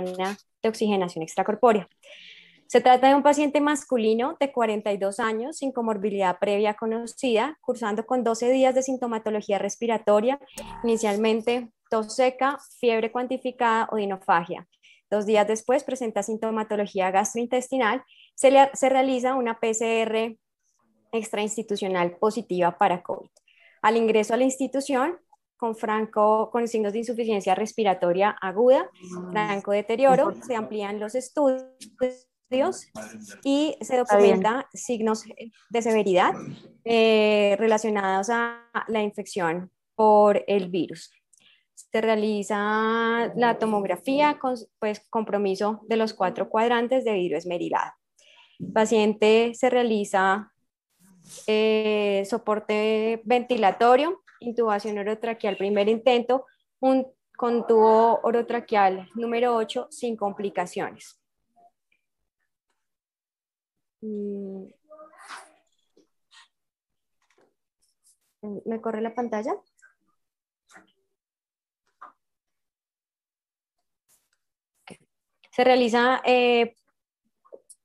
de oxigenación extracorpórea. Se trata de un paciente masculino de 42 años sin comorbilidad previa conocida, cursando con 12 días de sintomatología respiratoria, inicialmente tos seca, fiebre cuantificada o dinofagia. Dos días después presenta sintomatología gastrointestinal, se, se realiza una PCR extrainstitucional positiva para COVID. Al ingreso a la institución con Franco con signos de insuficiencia respiratoria aguda, franco deterioro, se amplían los estudios y se documenta signos de severidad eh, relacionados a la infección por el virus. Se realiza la tomografía con pues, compromiso de los cuatro cuadrantes de virus merilado. paciente se realiza eh, soporte ventilatorio intubación orotraqueal primer intento, un, con tubo orotraqueal número 8 sin complicaciones. Mm. ¿Me corre la pantalla? Se realiza eh,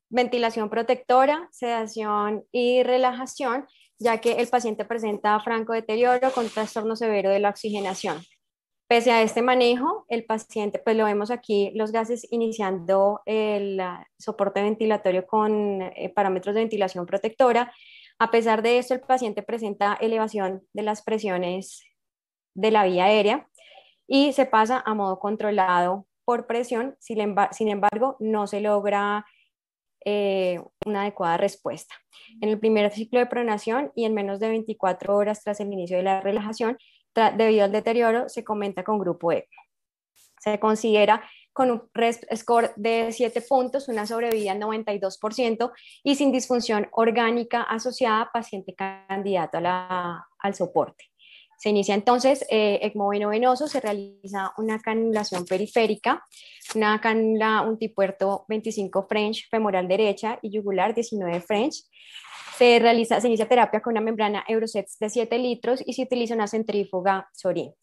ventilación protectora, sedación y relajación ya que el paciente presenta franco deterioro con trastorno severo de la oxigenación. Pese a este manejo, el paciente, pues lo vemos aquí, los gases iniciando el soporte ventilatorio con eh, parámetros de ventilación protectora. A pesar de esto, el paciente presenta elevación de las presiones de la vía aérea y se pasa a modo controlado por presión, sin, embargo, no se logra eh, una adecuada respuesta. En el primer ciclo de pronación y en menos de 24 horas tras el inicio de la relajación, debido al deterioro, se comenta con grupo E. Se considera con un score de 7 puntos, una sobrevida al 92% y sin disfunción orgánica asociada, paciente candidato al soporte. Se inicia entonces eh, ecmoveno venoso, se realiza una canulación periférica, una canula un tipuerto 25 French, femoral derecha y yugular 19 French. Se, realiza, se inicia terapia con una membrana Eurosets de 7 litros y se utiliza una centrífuga Sorin.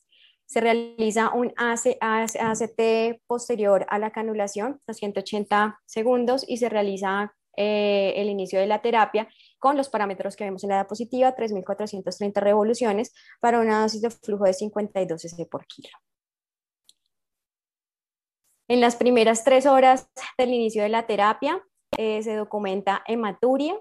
Se realiza un ACT posterior a la canulación, 180 segundos, y se realiza eh, el inicio de la terapia con los parámetros que vemos en la diapositiva, 3.430 revoluciones para una dosis de flujo de 52 cc por kilo. En las primeras tres horas del inicio de la terapia eh, se documenta hematuria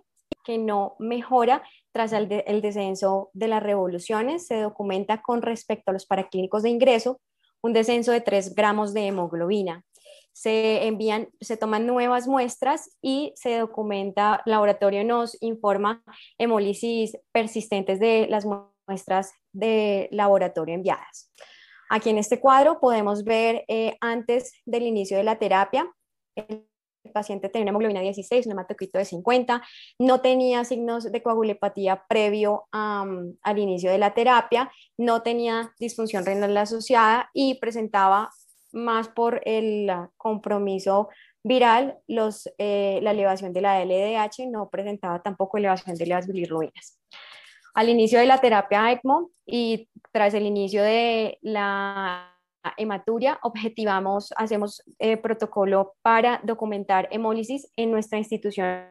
que no mejora tras el, el descenso de las revoluciones. Se documenta con respecto a los paraclínicos de ingreso un descenso de 3 gramos de hemoglobina se envían, se toman nuevas muestras y se documenta, el laboratorio nos informa hemólisis persistentes de las muestras de laboratorio enviadas. Aquí en este cuadro podemos ver eh, antes del inicio de la terapia, el paciente tenía hemoglobina 16, un hematocrito de 50, no tenía signos de coagulopatía previo al inicio de la terapia, no tenía disfunción renal asociada y presentaba más por el ah, compromiso viral, los, eh, la elevación de la LDH no presentaba tampoco elevación de las bilirrubinas. Al inicio de la terapia ECMO y tras el inicio de la hematuria, objetivamos, hacemos eh, protocolo para documentar hemólisis. En nuestra institución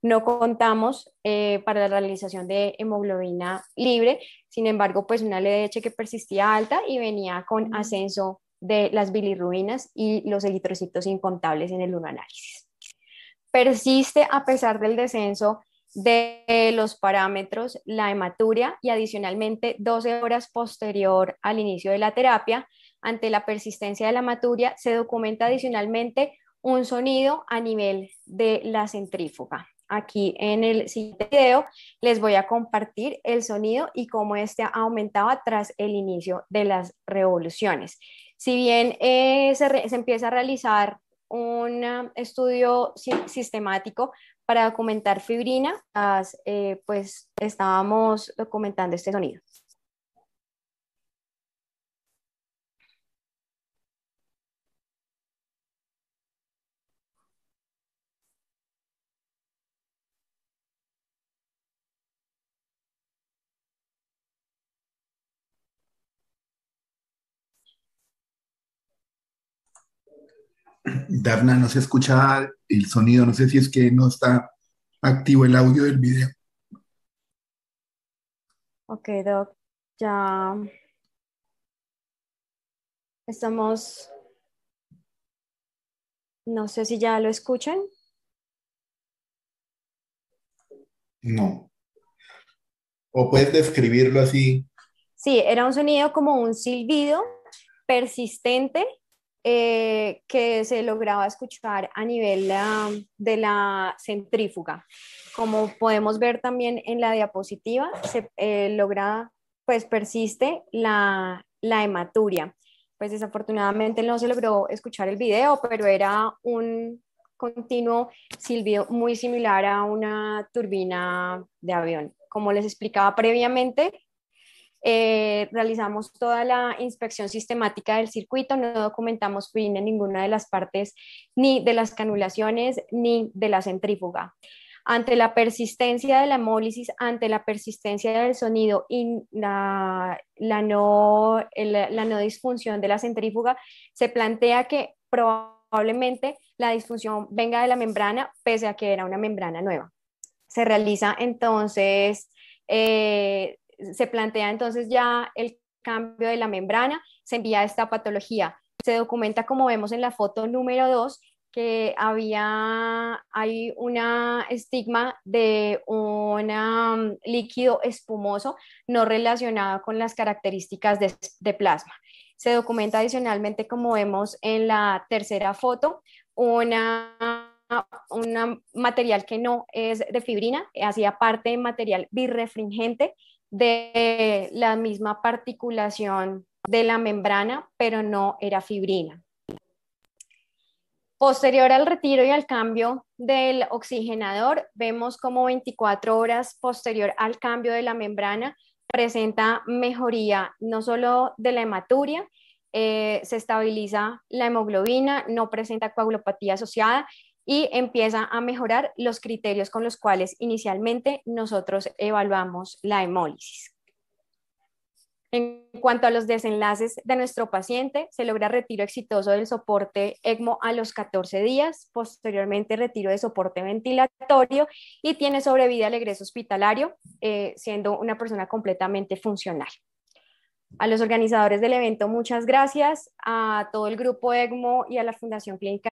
no contamos eh, para la realización de hemoglobina libre, sin embargo, pues una LDH que persistía alta y venía con ascenso de las bilirruinas y los eritrocitos incontables en el análisis Persiste a pesar del descenso de los parámetros la hematuria y adicionalmente 12 horas posterior al inicio de la terapia, ante la persistencia de la hematuria se documenta adicionalmente un sonido a nivel de la centrífuga. Aquí en el siguiente video les voy a compartir el sonido y cómo este aumentaba tras el inicio de las revoluciones. Si bien eh, se empieza a realizar un ah, estudio sistemático para documentar fibrina, eh, pues estábamos documentando este sonido. Dafna, no se escucha el sonido, no sé si es que no está activo el audio del video. Ok, Doc, ya estamos, no sé si ya lo escuchan. No. ¿O puedes describirlo así? Sí, era un sonido como un silbido persistente eh, que se lograba escuchar a nivel ah, de la centrífuga. Como podemos ver también en la diapositiva, se eh, logra, pues persiste la, la, hematuria. Pues desafortunadamente no se logró escuchar el video, pero era un continuo silbido muy similar a una turbina de avión. Como les explicaba previamente, eh, realizamos toda la inspección sistemática del circuito, no documentamos fin en ninguna de las partes, ni de las canulaciones, ni de la centrífuga. Ante la persistencia de la hemólisis, ante la persistencia del sonido y la, la, no, no disfunción de la centrífuga, se plantea que probablemente la disfunción venga de la membrana, pese a que era una membrana nueva. Se realiza entonces eh, se plantea entonces ya el cambio de la membrana, se envía esta patología. Se documenta, como vemos en la foto número 2, que había, hay una estigma de un um, líquido espumoso no relacionado con las características de, plasma. Se documenta adicionalmente, como vemos en la tercera foto, una un material que no es de fibrina, eh, hacía parte de material birrefringente de la misma particulación de la membrana, pero no era fibrina. Posterior al retiro y al cambio del oxigenador, vemos como 24 horas posterior al cambio de la membrana presenta mejoría no solo de la hematuria, eh, se estabiliza la hemoglobina, no presenta coagulopatía asociada y empieza a mejorar los criterios con los cuales inicialmente nosotros evaluamos la hemólisis. En cuanto a los desenlaces de nuestro paciente, se logra retiro exitoso del soporte ECMO a los 14 días, posteriormente retiro de soporte ventilatorio y tiene sobrevida al egreso hospitalario, eh, siendo una persona completamente funcional. A los organizadores del evento, muchas gracias, a todo el grupo ECMO y a la Fundación Clínica